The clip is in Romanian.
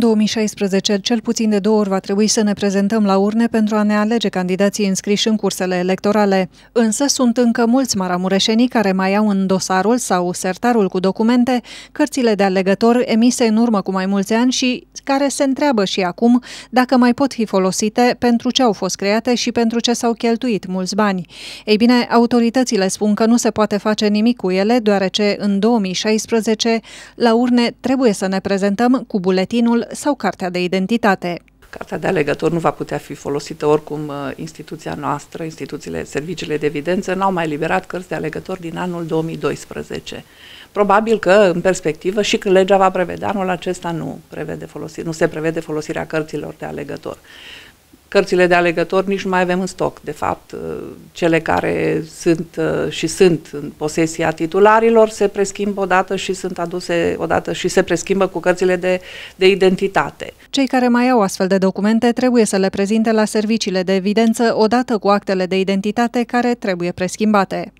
în 2016, cel puțin de două ori va trebui să ne prezentăm la urne pentru a ne alege candidații înscriși în cursele electorale. Însă sunt încă mulți maramureșenii care mai au în dosarul sau sertarul cu documente cărțile de alegător emise în urmă cu mai mulți ani și care se întreabă și acum dacă mai pot fi folosite, pentru ce au fost create și pentru ce s-au cheltuit mulți bani. Ei bine, autoritățile spun că nu se poate face nimic cu ele, deoarece în 2016 la urne trebuie să ne prezentăm cu buletinul sau cartea de identitate. Cartea de alegător nu va putea fi folosită oricum uh, instituția noastră, instituțiile, serviciile de evidență n-au mai liberat cărți de alegător din anul 2012. Probabil că în perspectivă și când legea va prevedea, anul acesta nu, prevede folosi, nu se prevede folosirea cărților de alegător. Cărțile de alegători nici nu mai avem în stoc. De fapt, uh, cele care sunt uh, și sunt în posesia titularilor se preschimbă odată și sunt aduse odată și se preschimbă cu cărțile de, de identitate. Cei care mai au astfel de documente trebuie să le prezinte la serviciile de evidență odată cu actele de identitate care trebuie preschimbate.